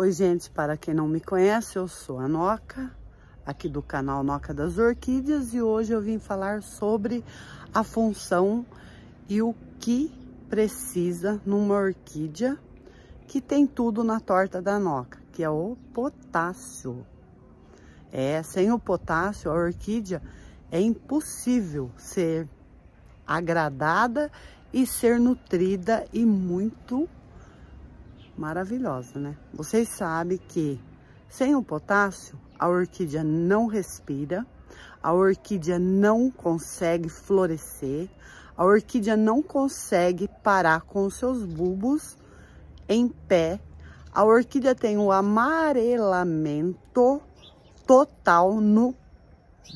Oi, gente, para quem não me conhece, eu sou a Noca, aqui do canal Noca das Orquídeas, e hoje eu vim falar sobre a função e o que precisa numa orquídea que tem tudo na torta da Noca, que é o potássio. É, sem o potássio, a orquídea é impossível ser agradada e ser nutrida e muito maravilhosa, né? Vocês sabem que sem o potássio, a orquídea não respira, a orquídea não consegue florescer, a orquídea não consegue parar com os seus bulbos em pé, a orquídea tem o um amarelamento total no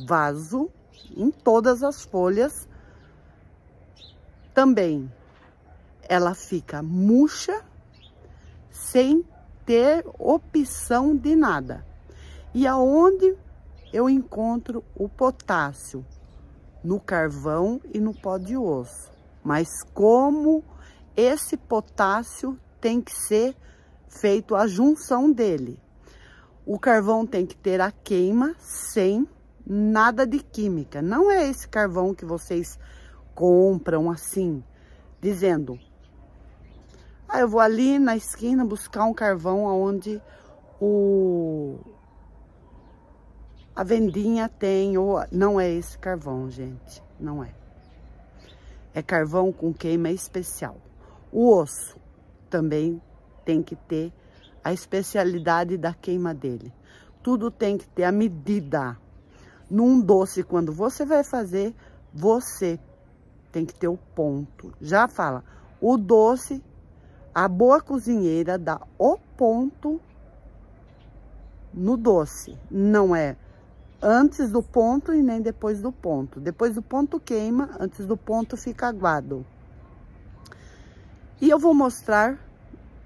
vaso, em todas as folhas. Também ela fica murcha sem ter opção de nada. E aonde eu encontro o potássio? No carvão e no pó de osso. Mas como esse potássio tem que ser feito a junção dele? O carvão tem que ter a queima sem nada de química. Não é esse carvão que vocês compram assim, dizendo ah, eu vou ali na esquina buscar um carvão onde o... a vendinha tem. Ou... Não é esse carvão, gente. Não é. É carvão com queima especial. O osso também tem que ter a especialidade da queima dele. Tudo tem que ter a medida. Num doce, quando você vai fazer, você tem que ter o ponto. Já fala, o doce a boa cozinheira dá o ponto no doce. Não é antes do ponto e nem depois do ponto. Depois do ponto queima, antes do ponto fica aguado. E eu vou mostrar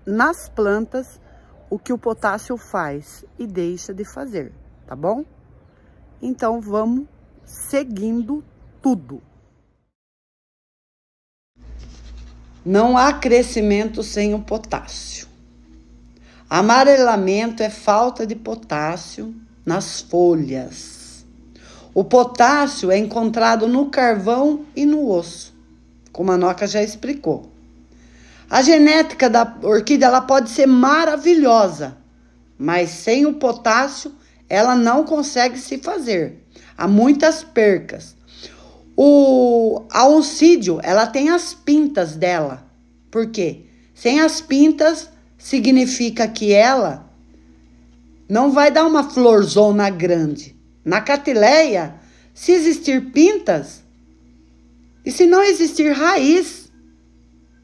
nas plantas o que o potássio faz e deixa de fazer, tá bom? Então, vamos seguindo tudo. Não há crescimento sem o potássio. Amarelamento é falta de potássio nas folhas. O potássio é encontrado no carvão e no osso, como a Noca já explicou. A genética da orquídea ela pode ser maravilhosa, mas sem o potássio ela não consegue se fazer. Há muitas percas. O, a Oncídio, ela tem as pintas dela. Por quê? Sem as pintas, significa que ela não vai dar uma florzona grande. Na catileia, se existir pintas, e se não existir raiz,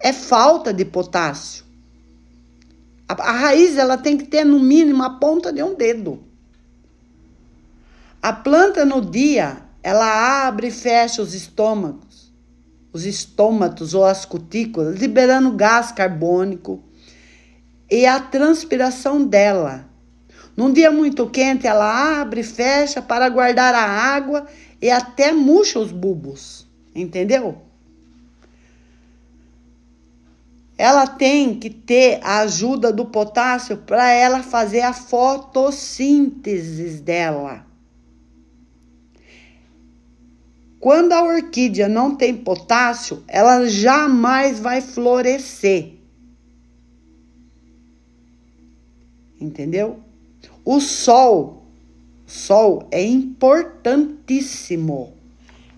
é falta de potássio. A, a raiz ela tem que ter no mínimo a ponta de um dedo. A planta no dia ela abre e fecha os estômagos, os estômatos ou as cutículas, liberando gás carbônico e a transpiração dela. Num dia muito quente, ela abre e fecha para guardar a água e até murcha os bulbos, entendeu? ela tem que ter a ajuda do potássio para ela fazer a fotossíntese dela. Quando a orquídea não tem potássio, ela jamais vai florescer. Entendeu? O sol, sol é importantíssimo.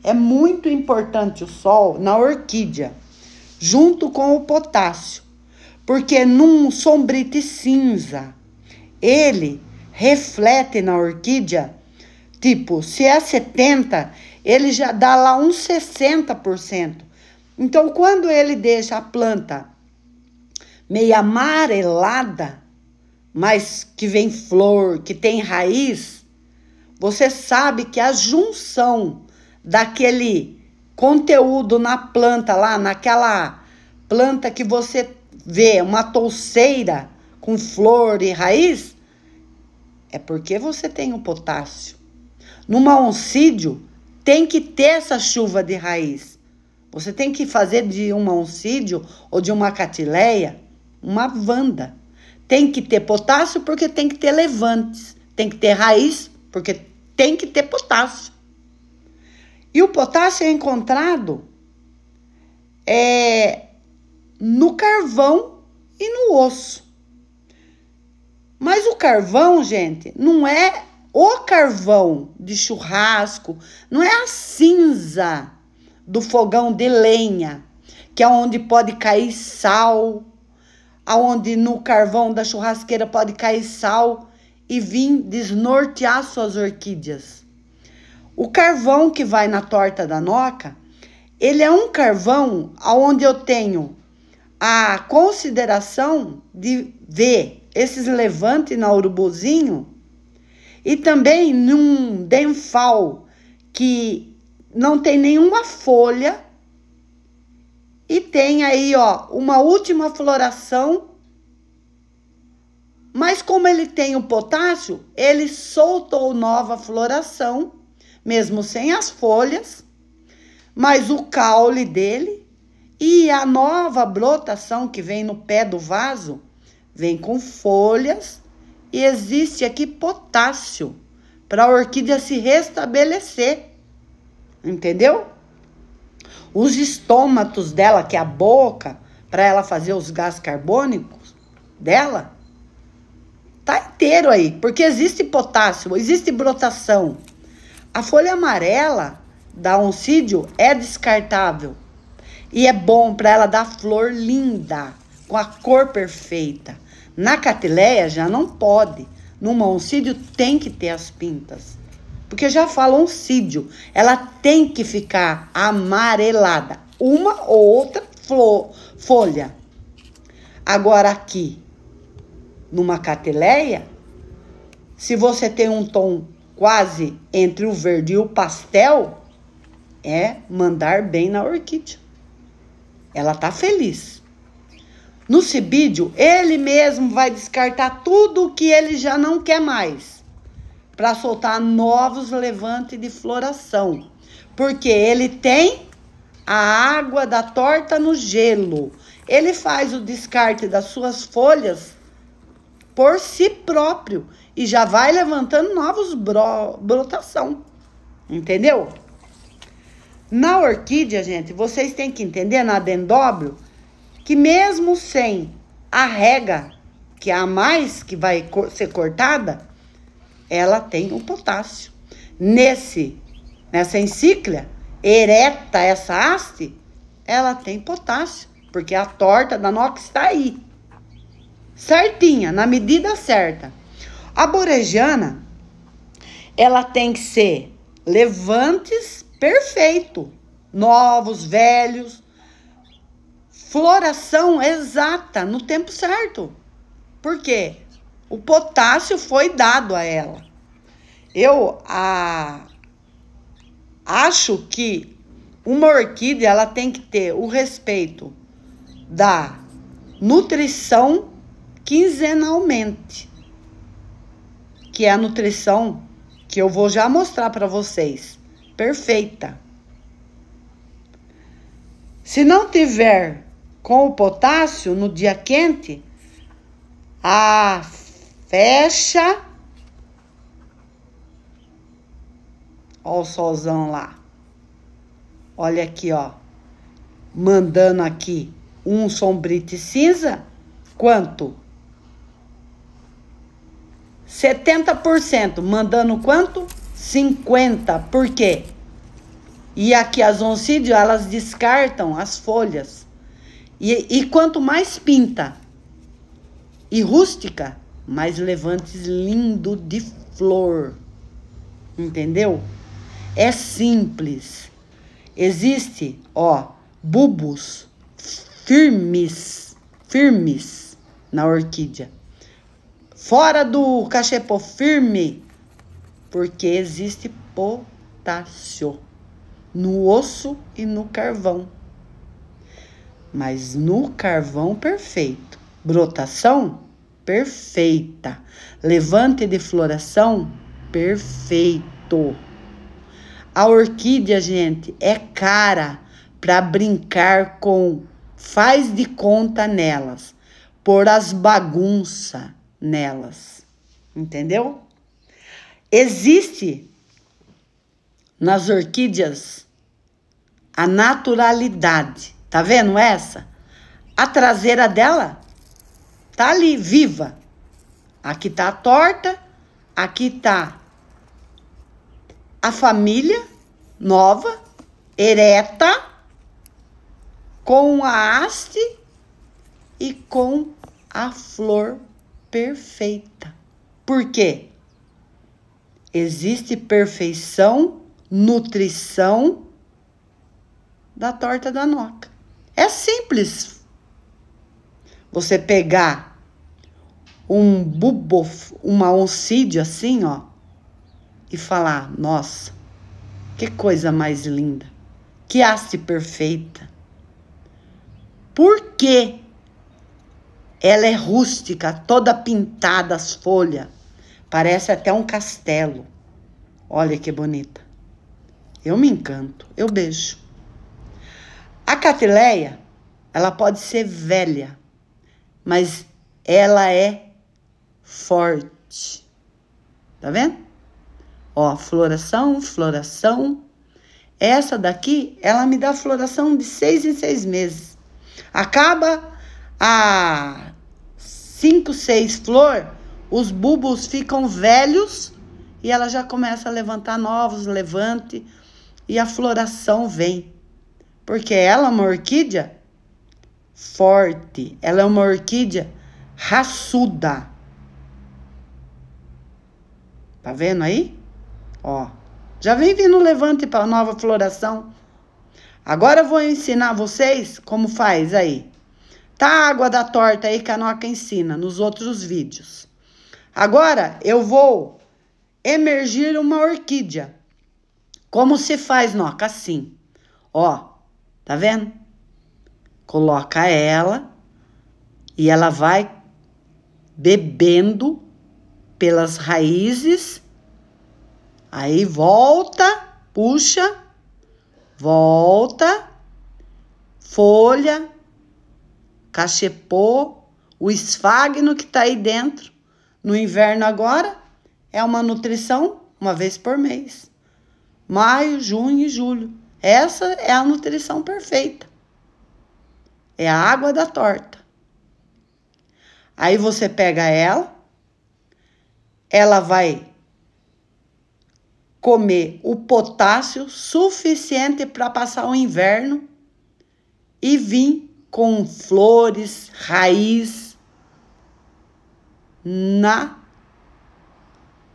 É muito importante o sol na orquídea, junto com o potássio, porque num sombrite cinza, ele reflete na orquídea, tipo, se é 70, ele já dá lá uns 60%. Então, quando ele deixa a planta meio amarelada, mas que vem flor, que tem raiz, você sabe que a junção daquele conteúdo na planta lá, naquela planta que você vê, uma touceira com flor e raiz, é porque você tem o potássio. Numa oncídio, tem que ter essa chuva de raiz. Você tem que fazer de um oncídio ou de uma catileia uma vanda. Tem que ter potássio porque tem que ter levantes. Tem que ter raiz porque tem que ter potássio. E o potássio é encontrado é, no carvão e no osso. Mas o carvão, gente, não é o carvão de churrasco não é a cinza do fogão de lenha, que é onde pode cair sal, aonde no carvão da churrasqueira pode cair sal e vir desnortear suas orquídeas. O carvão que vai na torta da noca, ele é um carvão aonde eu tenho a consideração de ver esses levante na urubuzinho e também num denfal que não tem nenhuma folha e tem aí, ó, uma última floração. Mas como ele tem o potássio, ele soltou nova floração, mesmo sem as folhas, mas o caule dele e a nova brotação que vem no pé do vaso vem com folhas e existe aqui potássio para a orquídea se restabelecer. Entendeu? Os estômatos dela, que é a boca, para ela fazer os gases carbônicos dela, tá inteiro aí, porque existe potássio, existe brotação. A folha amarela da oncídio é descartável e é bom para ela dar flor linda, com a cor perfeita. Na catileia já não pode. numa oncídio tem que ter as pintas. Porque já fala oncídio. Ela tem que ficar amarelada. Uma ou outra flor, folha. Agora aqui, numa cateleia, se você tem um tom quase entre o verde e o pastel, é mandar bem na orquídea. Ela tá feliz. No Sibídio, ele mesmo vai descartar tudo o que ele já não quer mais para soltar novos levantes de floração, porque ele tem a água da torta no gelo. Ele faz o descarte das suas folhas por si próprio e já vai levantando novos bro brotação. Entendeu? Na orquídea, gente, vocês têm que entender na adendóbio que mesmo sem a rega, que é a mais que vai ser cortada, ela tem o potássio. Nesse, nessa encíclia, ereta essa haste, ela tem potássio, porque a torta da nox está aí. Certinha, na medida certa. A borejana, ela tem que ser levantes perfeito, novos, velhos, floração exata no tempo certo. Por quê? O potássio foi dado a ela. Eu a, acho que uma orquídea ela tem que ter o respeito da nutrição quinzenalmente, que é a nutrição que eu vou já mostrar para vocês, perfeita. Se não tiver com o potássio no dia quente, a fecha. Olha o solzão lá. Olha aqui, ó. Mandando aqui um sombrite cinza. Quanto? 70%. Mandando quanto? 50%. Por quê? E aqui as oncidio elas descartam as folhas. E, e quanto mais pinta e rústica, mais levantes lindo de flor. Entendeu? É simples. Existe, ó, bulbos firmes, firmes na orquídea. Fora do cachepô firme, porque existe potássio no osso e no carvão. Mas no carvão perfeito, brotação perfeita, levante de floração perfeito. A orquídea, gente, é cara para brincar com, faz de conta nelas, por as bagunça nelas. Entendeu? Existe nas orquídeas a naturalidade. Tá vendo essa? A traseira dela tá ali, viva. Aqui tá a torta, aqui tá a família nova, ereta, com a haste e com a flor perfeita. Por quê? Existe perfeição, nutrição da torta da noca. É simples. Você pegar um bubo, uma oncídia assim, ó, e falar: "Nossa, que coisa mais linda. Que haste perfeita. Por quê? Ela é rústica, toda pintada as folhas. Parece até um castelo. Olha que bonita. Eu me encanto. Eu beijo. A catileia, ela pode ser velha, mas ela é forte. Tá vendo? Ó, floração, floração. Essa daqui, ela me dá floração de seis em seis meses. Acaba a cinco, seis flor, os bulbos ficam velhos e ela já começa a levantar novos, levante e a floração vem porque ela é uma orquídea forte, ela é uma orquídea raçuda. Tá vendo aí? Ó, já vem vindo levante para nova floração. Agora eu vou ensinar vocês como faz aí. Tá a água da torta aí que a Noca ensina nos outros vídeos. Agora eu vou emergir uma orquídea. Como se faz, Noca? Assim. Ó, Tá vendo? Coloca ela e ela vai bebendo pelas raízes. Aí volta, puxa, volta, folha, cachepô, o esfagno que tá aí dentro. No inverno agora é uma nutrição uma vez por mês. Maio, junho e julho. Essa é a nutrição perfeita. É a água da torta. Aí você pega ela, ela vai comer o potássio suficiente para passar o inverno e vir com flores, raiz na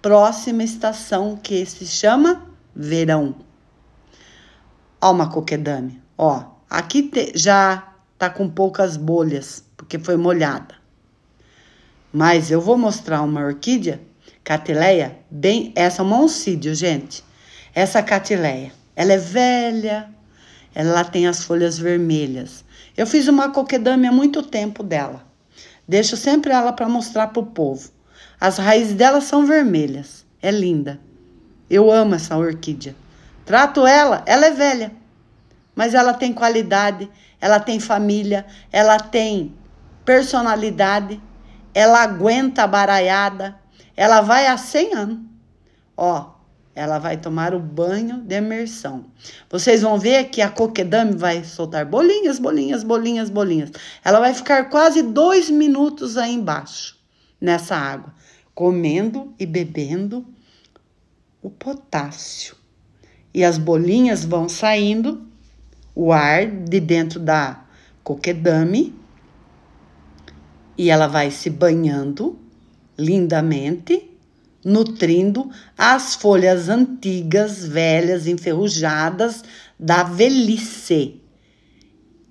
próxima estação que se chama verão. Ó, uma coquedame. Ó, aqui te, já tá com poucas bolhas, porque foi molhada. Mas eu vou mostrar uma orquídea, catileia, bem. Essa é uma oncídio, gente. Essa catileia. Ela é velha, ela tem as folhas vermelhas. Eu fiz uma coquedame há muito tempo dela. Deixo sempre ela para mostrar pro povo. As raízes dela são vermelhas. É linda. Eu amo essa orquídea. Trato ela, ela é velha, mas ela tem qualidade, ela tem família, ela tem personalidade, ela aguenta a baraiada, ela vai a 100 anos. Ó, ela vai tomar o banho de imersão. Vocês vão ver que a coquedame vai soltar bolinhas, bolinhas, bolinhas, bolinhas. Ela vai ficar quase dois minutos aí embaixo, nessa água, comendo e bebendo o potássio e as bolinhas vão saindo, o ar de dentro da coquedame, e ela vai se banhando lindamente, nutrindo as folhas antigas, velhas, enferrujadas da velhice.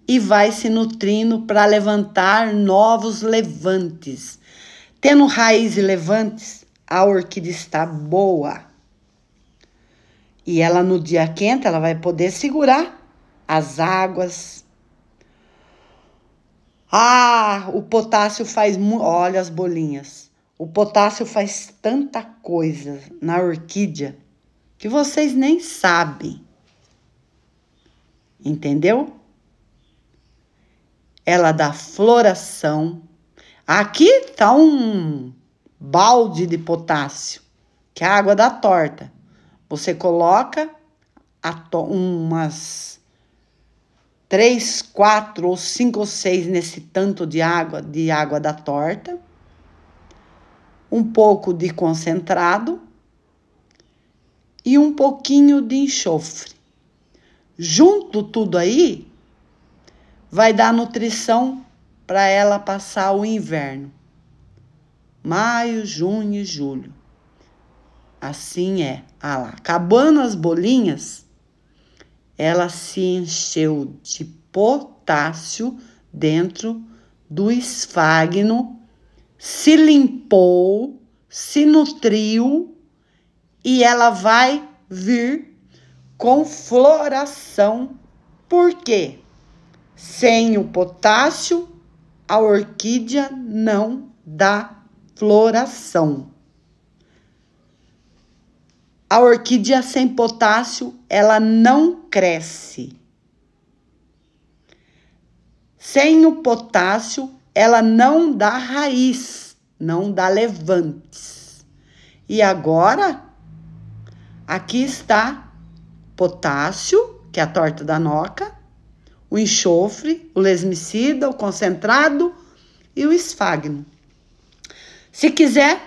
E vai se nutrindo para levantar novos levantes. Tendo raiz e levantes, a orquídea está boa. E ela no dia quente, ela vai poder segurar as águas. Ah, o potássio faz, olha as bolinhas. O potássio faz tanta coisa na orquídea que vocês nem sabem. Entendeu? Ela dá floração. Aqui tá um balde de potássio, que é a água da torta. Você coloca umas três, quatro ou cinco ou seis nesse tanto de água, de água da torta, um pouco de concentrado e um pouquinho de enxofre. Junto tudo aí, vai dar nutrição para ela passar o inverno. Maio, junho e julho. Assim é. Ah lá, acabando as bolinhas, ela se encheu de potássio dentro do esfagno, se limpou, se nutriu e ela vai vir com floração. Por quê? Sem o potássio, a orquídea não dá floração. A orquídea sem potássio, ela não cresce. Sem o potássio, ela não dá raiz, não dá levantes. E agora, aqui está potássio, que é a torta da noca, o enxofre, o lesmicida, o concentrado e o esfagno. Se quiser,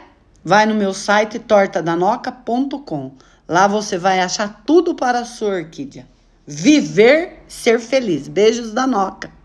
Vai no meu site tortadanoca.com. Lá você vai achar tudo para a sua orquídea. Viver, ser feliz. Beijos da Noca.